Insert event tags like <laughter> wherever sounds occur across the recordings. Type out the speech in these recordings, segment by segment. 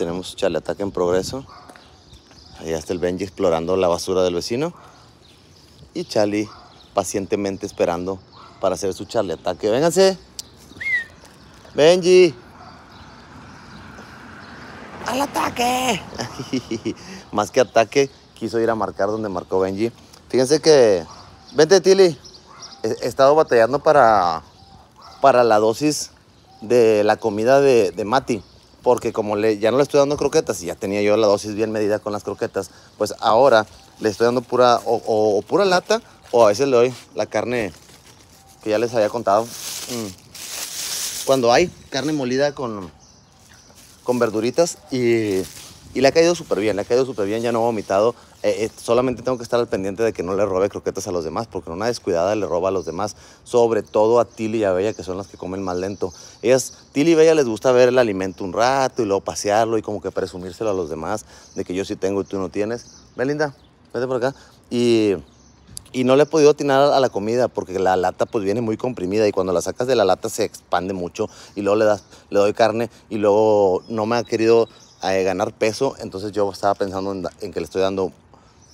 Tenemos ataque en progreso. Allá está el Benji explorando la basura del vecino. Y Charlie pacientemente esperando para hacer su charle ataque. Vénganse. Benji. Al ataque. <laughs> Más que ataque, quiso ir a marcar donde marcó Benji. Fíjense que... Vente, Tilly. He estado batallando para, para la dosis de la comida de Mati porque como le, ya no le estoy dando croquetas y ya tenía yo la dosis bien medida con las croquetas, pues ahora le estoy dando pura o, pura lata o a veces le doy la carne que ya les había contado. Mm. Cuando hay carne molida con, con verduritas y y le ha caído súper bien, le ha caído súper bien, ya no ha vomitado. Eh, eh, solamente tengo que estar al pendiente de que no le robe croquetas a los demás, porque una descuidada le roba a los demás, sobre todo a Tilly y a Bella, que son las que comen más lento. Ellas, Tilly y Bella les gusta ver el alimento un rato y luego pasearlo y como que presumírselo a los demás de que yo sí tengo y tú no tienes. Belinda, vete por acá. Y y no le he podido atinar a la comida porque la lata pues viene muy comprimida y cuando la sacas de la lata se expande mucho y luego le das le doy carne y luego no me ha querido a ganar peso, entonces yo estaba pensando en, que le estoy dando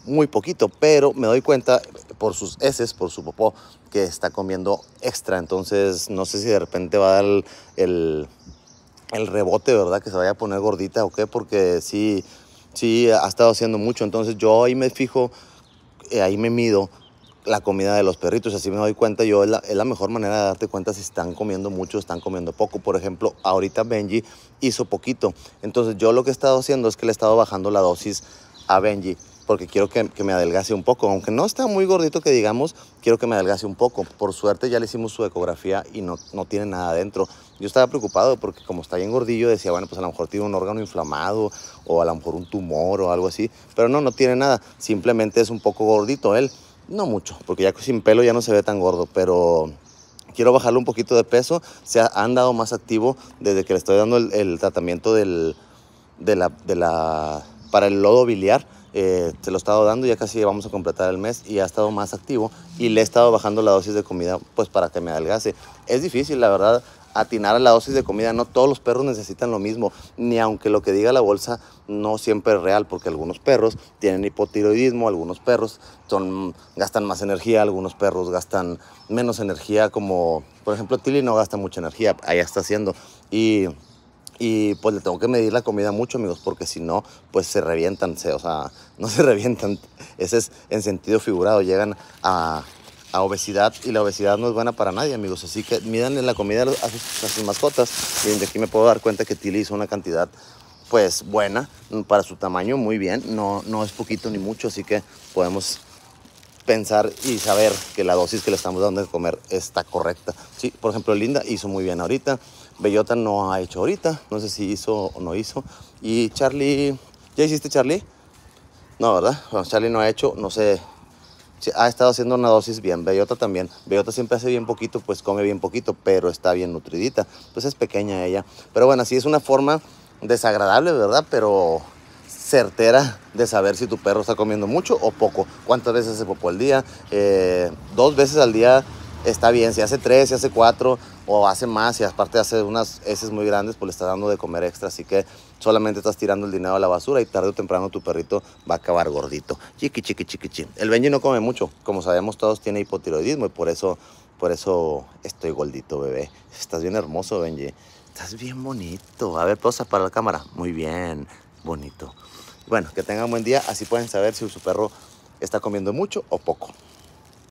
muy poquito, pero me doy cuenta por sus heces, por su popó, que está comiendo extra, entonces no sé si de repente va a dar el, el, rebote, ¿verdad? Que se vaya a poner gordita o qué, porque sí, sí ha estado haciendo mucho, entonces yo ahí me fijo, eh, ahí me mido la comida de los perritos. Así me doy cuenta yo, es la, es la, mejor manera de darte cuenta si están comiendo mucho están comiendo poco. Por ejemplo, ahorita Benji hizo poquito. Entonces yo lo que he estado haciendo es que le he estado bajando la dosis a Benji porque quiero que, me adelgase un poco. Aunque no está muy gordito que digamos, quiero que me adelgase un poco. Por suerte ya le hicimos su ecografía y no, no tiene nada adentro. Yo estaba preocupado porque como está bien gordillo, decía, bueno, pues a lo mejor tiene un órgano inflamado o a lo mejor un tumor o algo así. Pero no, no tiene nada. Simplemente es un poco gordito él no mucho, porque ya sin pelo ya no se ve tan gordo, pero quiero bajarle un poquito de peso. Se ha andado más activo desde que le estoy dando el, tratamiento del, de la, para el lodo biliar. Eh, se lo he estado dando, ya casi vamos a completar el mes y ha estado más activo y le he estado bajando la dosis de comida pues para que me adelgase. Es difícil, la verdad, atinar a la dosis de comida. No todos los perros necesitan lo mismo, ni aunque lo que diga la bolsa no siempre es real, porque algunos perros tienen hipotiroidismo, algunos perros son, gastan más energía, algunos perros gastan menos energía, como por ejemplo Tilly no gasta mucha energía, ahí está haciendo. Y y pues le tengo que medir la comida mucho, amigos, porque si no, pues se revientan, o sea, <laughs> no se revientan. Ese es en sentido figurado, llegan a, obesidad y la obesidad no es buena para nadie, amigos. Así que mídanle la comida a sus, mascotas. y de aquí me puedo dar cuenta que Tilly hizo una cantidad pues buena mm, para su tamaño, muy bien. No, no es poquito ni mucho, así que podemos pensar y saber que la dosis que le estamos dando de comer está correcta. Sí, por ejemplo, Linda hizo muy bien ahorita. Bellota no ha hecho ahorita. No sé si hizo o no hizo. Y Charlie, ¿ya hiciste Charlie? No, ¿verdad? Charlie no ha hecho, no sé ha estado haciendo una dosis bien. Bellota también. Bellota siempre hace bien poquito, pues come bien poquito, pero está bien nutridita. Pues es pequeña ella. Pero bueno, así es una forma desagradable, ¿verdad? Pero certera de saber si tu perro está comiendo mucho o poco. ¿Cuántas veces se popó al día? Eh, dos veces al día está bien, si hace tres, si hace cuatro o hace más, y aparte hace unas heces muy grandes, pues le está dando de comer extra, así que solamente estás tirando el dinero a la basura y tarde o temprano tu perrito va a acabar gordito. Chiqui, chiqui, chiqui, chiqui. El Benji no come mucho, como sabemos todos tiene hipotiroidismo y por eso, por eso estoy gordito, bebé. Estás bien hermoso, Benji. Estás bien bonito. A ver, posa para la cámara. Muy bien, bonito. Bueno, que tengan buen día, así pueden saber si su perro está comiendo mucho o poco.